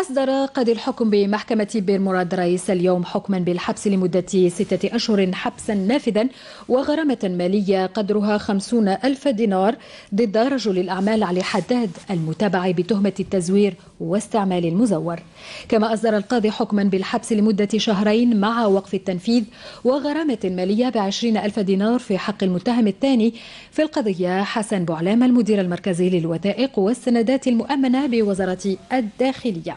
أصدر قاضي الحكم بمحكمة بير مراد رئيس اليوم حكما بالحبس لمدة ستة أشهر حبسا نافذا وغرامة مالية قدرها خمسون ألف دينار ضد رجل الأعمال علي حداد المتابع بتهمة التزوير واستعمال المزور كما أصدر القاضي حكما بالحبس لمدة شهرين مع وقف التنفيذ وغرامة مالية بعشرين ألف دينار في حق المتهم الثاني في القضية حسن بوعلام المدير المركزي للوثائق والسندات المؤمنة بوزارة الداخلية